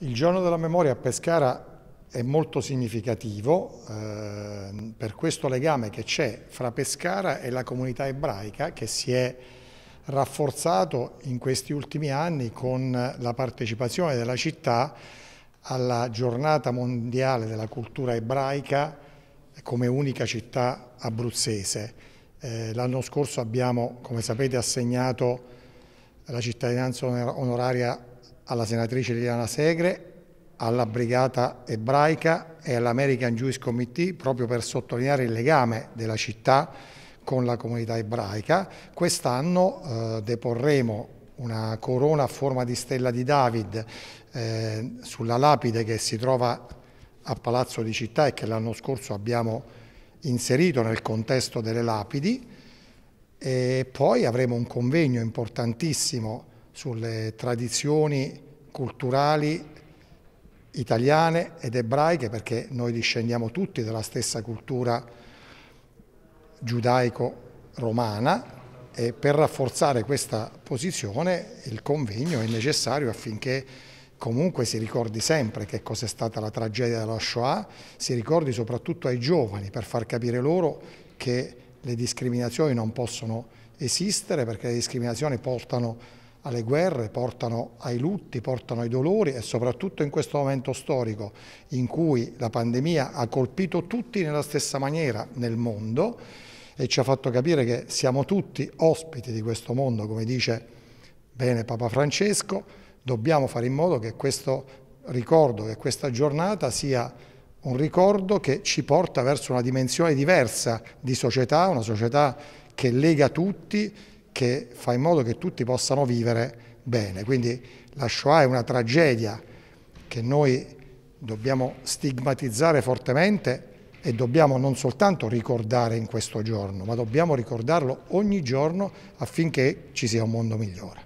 Il giorno della memoria a Pescara è molto significativo eh, per questo legame che c'è fra Pescara e la comunità ebraica che si è rafforzato in questi ultimi anni con la partecipazione della città alla giornata mondiale della cultura ebraica come unica città abruzzese. Eh, L'anno scorso abbiamo, come sapete, assegnato la cittadinanza onor onoraria alla senatrice Liliana Segre, alla Brigata Ebraica e all'American Jewish Committee proprio per sottolineare il legame della città con la comunità ebraica. Quest'anno eh, deporremo una corona a forma di stella di David eh, sulla lapide che si trova a Palazzo di Città e che l'anno scorso abbiamo inserito nel contesto delle lapidi e poi avremo un convegno importantissimo sulle tradizioni culturali italiane ed ebraiche, perché noi discendiamo tutti dalla stessa cultura giudaico-romana e per rafforzare questa posizione il convegno è necessario affinché comunque si ricordi sempre che cos'è stata la tragedia della Shoah, si ricordi soprattutto ai giovani per far capire loro che le discriminazioni non possono esistere perché le discriminazioni portano alle guerre, portano ai lutti, portano ai dolori e soprattutto in questo momento storico in cui la pandemia ha colpito tutti nella stessa maniera nel mondo e ci ha fatto capire che siamo tutti ospiti di questo mondo, come dice bene Papa Francesco, dobbiamo fare in modo che questo ricordo, che questa giornata sia un ricordo che ci porta verso una dimensione diversa di società, una società che lega tutti, che fa in modo che tutti possano vivere bene. Quindi la Shoah è una tragedia che noi dobbiamo stigmatizzare fortemente e dobbiamo non soltanto ricordare in questo giorno, ma dobbiamo ricordarlo ogni giorno affinché ci sia un mondo migliore.